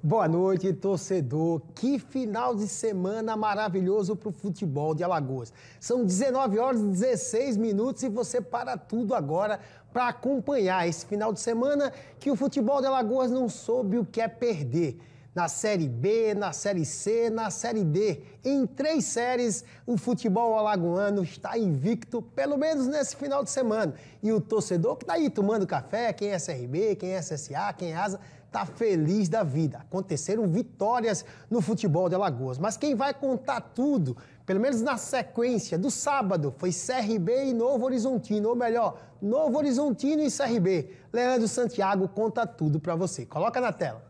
Boa noite, torcedor. Que final de semana maravilhoso para o futebol de Alagoas. São 19 horas e 16 minutos e você para tudo agora para acompanhar esse final de semana que o futebol de Alagoas não soube o que é perder. Na Série B, na Série C, na Série D. Em três séries, o futebol alagoano está invicto, pelo menos nesse final de semana. E o torcedor que está aí tomando café, quem é SRB, quem é SSA, quem é ASA, está feliz da vida. Aconteceram vitórias no futebol de Alagoas, mas quem vai contar tudo, pelo menos na sequência do sábado, foi CRB e Novo Horizontino, ou melhor, Novo Horizontino e CRB. Leandro Santiago conta tudo para você. Coloca na tela.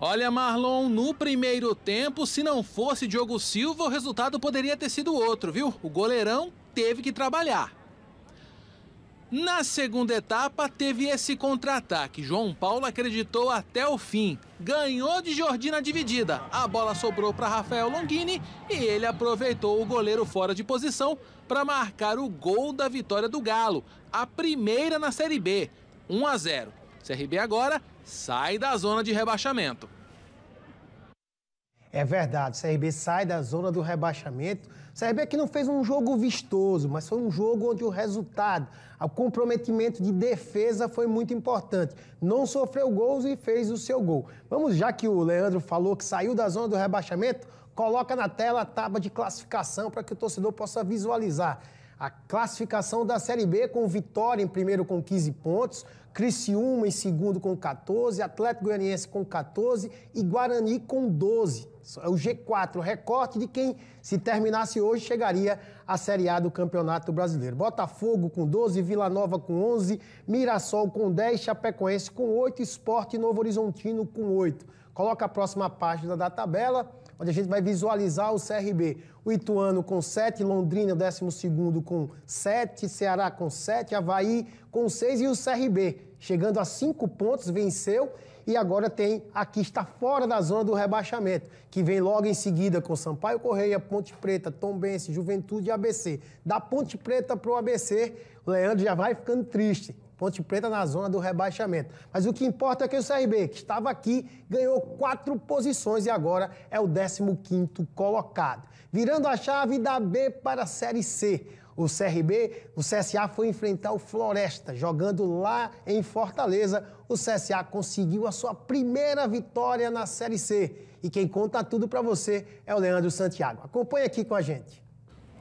Olha, Marlon, no primeiro tempo, se não fosse Diogo Silva, o resultado poderia ter sido outro, viu? O goleirão teve que trabalhar. Na segunda etapa, teve esse contra-ataque. João Paulo acreditou até o fim. Ganhou de Jordina dividida. A bola sobrou para Rafael Longini e ele aproveitou o goleiro fora de posição para marcar o gol da vitória do Galo. A primeira na Série B. 1 a 0. CRB agora sai da zona de rebaixamento. É verdade, o CRB sai da zona do rebaixamento CRB que não fez um jogo vistoso, mas foi um jogo onde o resultado, o comprometimento de defesa foi muito importante. Não sofreu gols e fez o seu gol. Vamos, já que o Leandro falou que saiu da zona do rebaixamento, coloca na tela a tábua de classificação para que o torcedor possa visualizar. A classificação da Série B com Vitória em primeiro com 15 pontos, Criciúma em segundo com 14, Atlético Goianiense com 14 e Guarani com 12. É o G4, o recorte de quem, se terminasse hoje, chegaria à Série A do Campeonato Brasileiro. Botafogo com 12, Vila Nova com 11, Mirassol com 10, Chapecoense com 8, Esporte Novo Horizontino com 8. Coloca a próxima página da tabela onde a gente vai visualizar o CRB. O Ituano com 7, Londrina, 12 com 7, Ceará com 7, Havaí com 6 e o CRB chegando a 5 pontos, venceu e agora tem aqui, está fora da zona do rebaixamento, que vem logo em seguida com Sampaio Correia, Ponte Preta, Tombense, Juventude e ABC. Da Ponte Preta para o ABC, o Leandro já vai ficando triste. Ponte Preta na zona do rebaixamento. Mas o que importa é que o CRB, que estava aqui, ganhou quatro posições e agora é o 15 colocado. Virando a chave da B para a Série C. O CRB, o CSA foi enfrentar o Floresta, jogando lá em Fortaleza. O CSA conseguiu a sua primeira vitória na Série C. E quem conta tudo para você é o Leandro Santiago. Acompanhe aqui com a gente.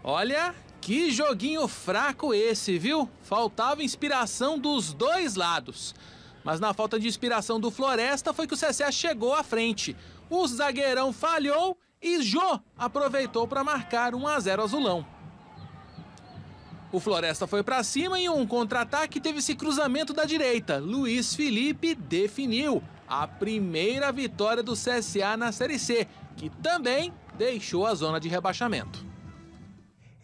Olha, que joguinho fraco esse, viu? Faltava inspiração dos dois lados. Mas na falta de inspiração do Floresta foi que o CSA chegou à frente. O zagueirão falhou e Jô aproveitou para marcar 1 a 0 azulão. O Floresta foi para cima e um contra-ataque teve esse cruzamento da direita. Luiz Felipe definiu a primeira vitória do CSA na Série C, que também deixou a zona de rebaixamento.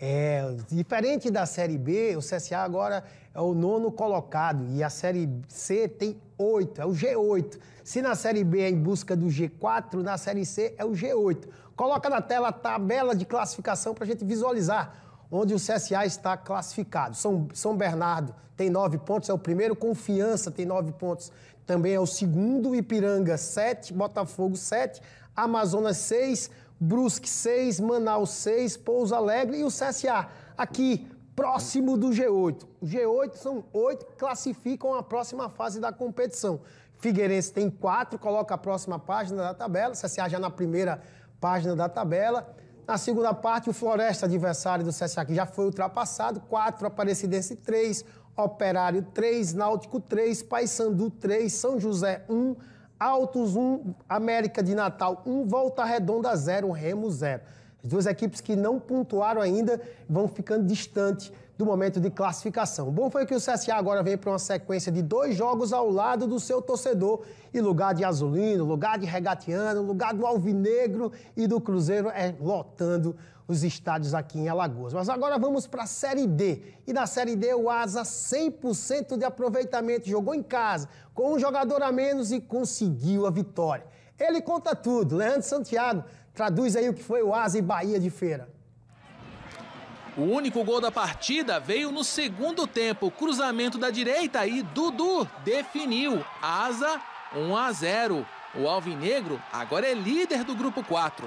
É, diferente da Série B, o CSA agora é o nono colocado e a Série C tem oito, é o G8. Se na Série B é em busca do G4, na Série C é o G8. Coloca na tela a tabela de classificação para a gente visualizar onde o CSA está classificado. São, São Bernardo tem nove pontos, é o primeiro, Confiança tem nove pontos, também é o segundo, Ipiranga sete, Botafogo sete, Amazonas seis. Brusque 6, Manaus 6, Pouso Alegre e o CSA. Aqui, próximo do G8. O G8 são oito que classificam a próxima fase da competição. Figueirense tem quatro, coloca a próxima página da tabela. CSA já na primeira página da tabela. Na segunda parte, o Floresta, adversário do CSA, que já foi ultrapassado. Quatro, Aparecidense 3, Operário 3, Náutico 3, Paysandu 3, São José um, Altos 1, América de Natal 1, Volta Redonda 0, Remo 0. As duas equipes que não pontuaram ainda vão ficando distantes do momento de classificação. Bom foi que o CSA agora vem para uma sequência de dois jogos ao lado do seu torcedor e lugar de azulino, lugar de regatiano, lugar do alvinegro e do Cruzeiro é lotando os estádios aqui em Alagoas. Mas agora vamos para a Série D. E na Série D o Asa 100% de aproveitamento, jogou em casa, com um jogador a menos e conseguiu a vitória. Ele conta tudo. Leandro Santiago traduz aí o que foi o Asa e Bahia de Feira. O único gol da partida veio no segundo tempo. Cruzamento da direita e Dudu definiu. Asa 1 a 0. O Alvinegro agora é líder do grupo 4.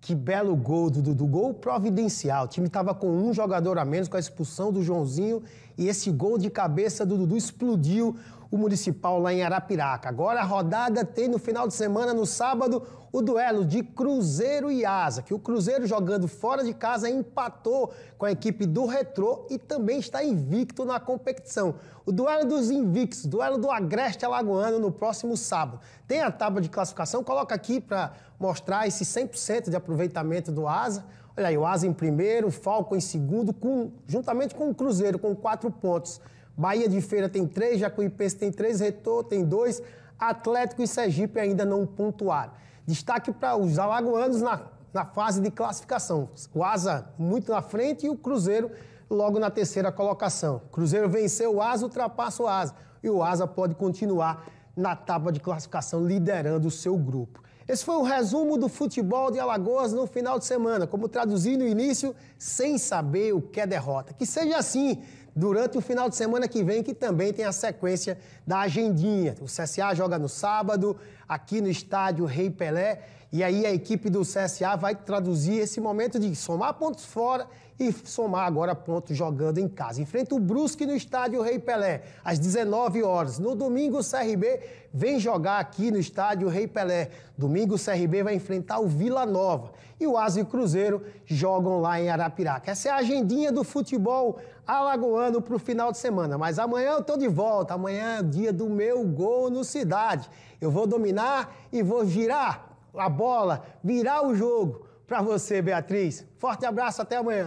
Que belo gol do Dudu, gol providencial. O time estava com um jogador a menos, com a expulsão do Joãozinho, e esse gol de cabeça do Dudu explodiu o Municipal lá em Arapiraca. Agora a rodada tem no final de semana, no sábado, o duelo de Cruzeiro e Asa, que o Cruzeiro jogando fora de casa empatou com a equipe do Retrô e também está invicto na competição. O duelo dos invictos, duelo do Agreste Alagoano no próximo sábado. Tem a tábua de classificação, coloca aqui para mostrar esse 100% de aproveitamento do Asa. Olha aí, o Asa em primeiro, o Falco em segundo, com, juntamente com o Cruzeiro, com quatro pontos. Bahia de Feira tem três, Jacuipense tem três, Retor tem dois, Atlético e Sergipe ainda não pontuaram. Destaque para os alagoanos na, na fase de classificação. O Asa muito na frente e o Cruzeiro logo na terceira colocação. Cruzeiro venceu o Asa, ultrapassa o Asa. E o Asa pode continuar na tábua de classificação, liderando o seu grupo. Esse foi o um resumo do futebol de Alagoas no final de semana, como traduzi no início, sem saber o que é derrota. Que seja assim durante o final de semana que vem, que também tem a sequência da agendinha. O CSA joga no sábado, aqui no estádio Rei Pelé, e aí a equipe do CSA vai traduzir esse momento de somar pontos fora e somar agora pontos jogando em casa. Enfrenta o Brusque no estádio Rei Pelé, às 19 horas. No domingo, o CRB vem jogar aqui no estádio Rei Pelé. Domingo, o CRB vai enfrentar o Vila Nova. E o Asa e o Cruzeiro jogam lá em Arapiraca. Essa é a agendinha do futebol alagoano para o final de semana. Mas amanhã eu estou de volta. Amanhã é o dia do meu gol no Cidade. Eu vou dominar e vou girar a bola virar o jogo para você, Beatriz. Forte abraço, até amanhã.